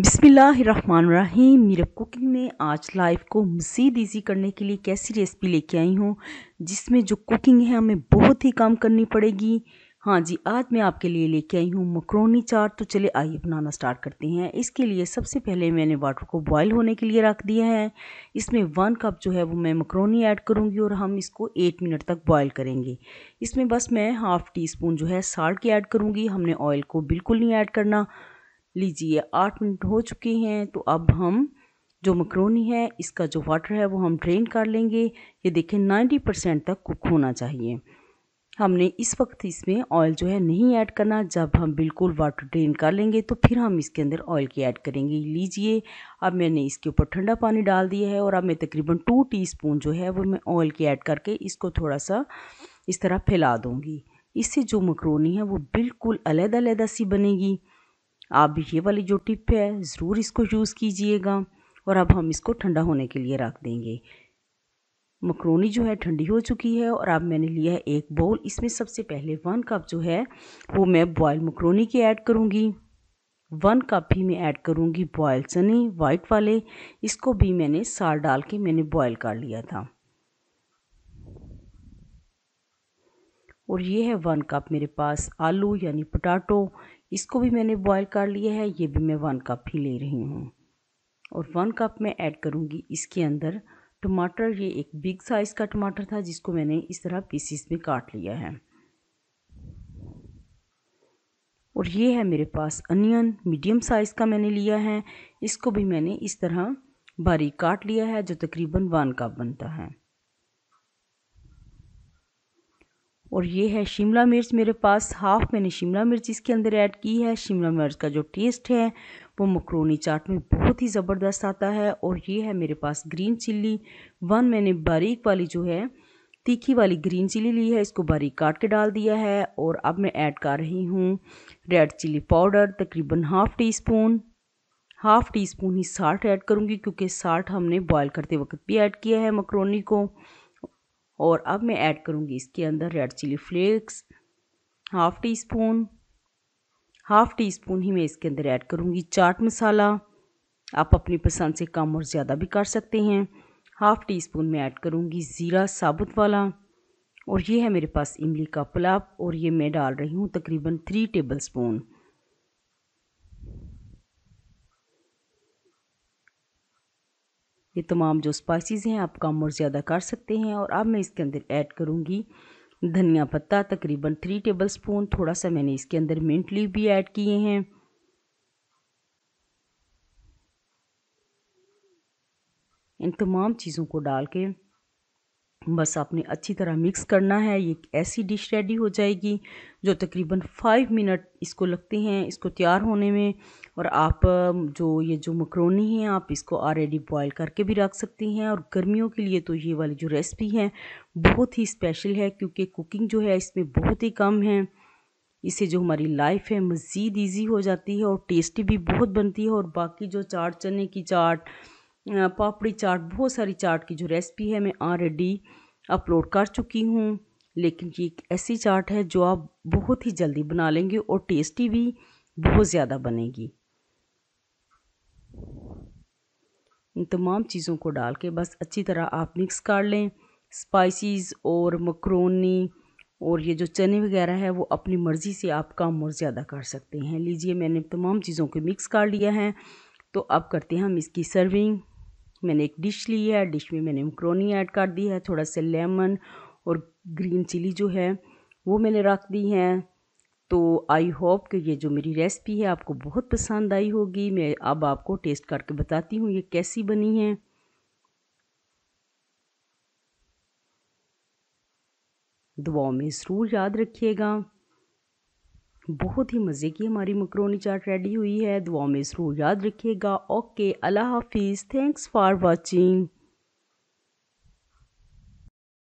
बिसमीम मेरे कुकिंग में आज लाइफ को मज़ीद ईजी करने के लिए कैसी रेसिपी लेके आई हूँ जिसमें जो कुकिंग है हमें बहुत ही कम करनी पड़ेगी हाँ जी आज मैं आपके लिए लेके आई हूँ मकरोनी चाट तो चले आइए बनाना स्टार्ट करते हैं इसके लिए सबसे पहले मैंने वाटर को बॉयल होने के लिए रख दिया है इसमें वन कप जो है वो मैं मकरोनी ऐड करूँगी और हम इसको एट मिनट तक बॉयल करेंगे इसमें बस मैं हाफ़ टी स्पून जो है साल्ट की ऐड करूँगी हमने ऑयल को बिल्कुल नहीं ऐड करना लीजिए आठ मिनट हो चुके हैं तो अब हम जो मकरोनी है इसका जो वाटर है वो हम ड्रेन कर लेंगे ये देखें नाइन्टी परसेंट तक कुक होना चाहिए हमने इस वक्त इसमें ऑयल जो है नहीं ऐड करना जब हम बिल्कुल वाटर ड्रेन कर लेंगे तो फिर हम इसके अंदर ऑयल की ऐड करेंगे लीजिए अब मैंने इसके ऊपर ठंडा पानी डाल दिया है और अब मैं तकरीबन टू टीस्पून जो है वो मैं ऑयल की ऐड करके इसको थोड़ा सा इस तरह फैला दूँगी इससे जो मकरोनी है वो बिल्कुल अलहदा अलहदा सी बनेगी आप ये वाली जो टिप है ज़रूर इसको यूज़ कीजिएगा और अब हम इसको ठंडा होने के लिए रख देंगे मकरोनी जो है ठंडी हो चुकी है और अब मैंने लिया है एक बाउल इसमें सबसे पहले वन कप जो है वो मैं बॉयल मकरोनी की ऐड करूँगी वन कप भी मैं ऐड करूँगी बॉयल चने वाइट वाले इसको भी मैंने साल डाल के मैंने बॉयल कर लिया था और ये है वन कप मेरे पास आलू यानी पटाटो इसको भी मैंने बॉईल कर लिया है ये भी मैं वन कप ही ले रही हूँ और वन कप मैं ऐड करूँगी इसके अंदर टमाटर ये एक बिग साइज़ का टमाटर था जिसको मैंने इस तरह पीसीस में काट लिया है और ये है मेरे पास अनियन मीडियम साइज़ का मैंने लिया है इसको भी मैंने इस तरह बारीक काट लिया है जो तकरीबन वन कप बनता है और ये है शिमला मिर्च मेरे पास हाफ़ मैंने शिमला मिर्च इसके अंदर ऐड की है शिमला मिर्च का जो टेस्ट है वो मकरोनी चाट में बहुत ही ज़बरदस्त आता है और ये है मेरे पास ग्रीन चिल्ली वन मैंने बारीक वाली जो है तीखी वाली ग्रीन चिली ली है इसको बारीक काट के डाल दिया है और अब मैं ऐड कर रही हूँ रेड चिली पाउडर तकरीबन half teaspoon half teaspoon ही साल्ट ऐड करूँगी क्योंकि साल्ट हमने बॉयल करते वक्त भी ऐड किया है मकरोनी को और अब मैं ऐड करूँगी इसके अंदर red chilli flakes half teaspoon half teaspoon ही मैं इसके अंदर ऐड करूँगी चाट मसाला आप अपनी पसंद से कम और ज़्यादा भी कर सकते हैं हाफ़ टी स्पून मैं ऐड करूँगी ज़ीरा साबुत वाला और ये है मेरे पास इमली का पुलाव और ये मैं डाल रही हूँ तकरीबन थ्री टेबल स्पून ये तमाम जो स्पाइसेस हैं आप कम और ज़्यादा कर सकते हैं और अब मैं इसके अंदर ऐड करूँगी धनिया पत्ता तकरीबन थ्री टेबल स्पून थोड़ा सा मैंने इसके अंदर मिंट लीव भी ऐड किए हैं इन तमाम चीज़ों को डाल के बस आपने अच्छी तरह मिक्स करना है ये ऐसी डिश रेडी हो जाएगी जो तकरीबन फ़ाइव मिनट इसको लगते हैं इसको तैयार होने में और आप जो ये जो मकरोनी है आप इसको ऑलरेडी बॉईल करके भी रख सकती हैं और गर्मियों के लिए तो ये वाली जो रेसिपी है बहुत ही स्पेशल है क्योंकि कुकिंग जो है इसमें बहुत ही कम है इससे जो हमारी लाइफ है मज़ीद ईजी हो जाती है और टेस्टी भी बहुत बनती है और बाकी जो चाट चने की चाट पापड़ी चाट बहुत सारी चाट की जो रेसिपी है मैं ऑलरेडी अपलोड कर चुकी हूँ लेकिन ये एक ऐसी चाट है जो आप बहुत ही जल्दी बना लेंगे और टेस्टी भी बहुत ज़्यादा बनेगी इन तमाम चीज़ों को डाल के बस अच्छी तरह आप मिक्स कर लें स्पाइसेस और मकरोनी और ये जो चने वगैरह है वो अपनी मर्ज़ी से आप कम और ज़्यादा कर सकते हैं लीजिए मैंने तमाम चीज़ों को मिक्स कर लिया है तो अब करते हैं हम इसकी सर्विंग मैंने एक डिश ली है डिश में मैंने मक्रोनी ऐड कर दी है थोड़ा सा लेमन और ग्रीन चिली जो है वो मैंने रख दी है तो आई होप कि ये जो मेरी रेसिपी है आपको बहुत पसंद आई होगी मैं अब आपको टेस्ट करके बताती हूँ ये कैसी बनी है दुआओं में ज़रूर याद रखिएगा बहुत ही मज़े की हमारी मकरोनी चाट रेडी हुई है दुआ में इसको याद रखिएगा ओके अल्लाह हाफिज़ थैंक्स फॉर वाचिंग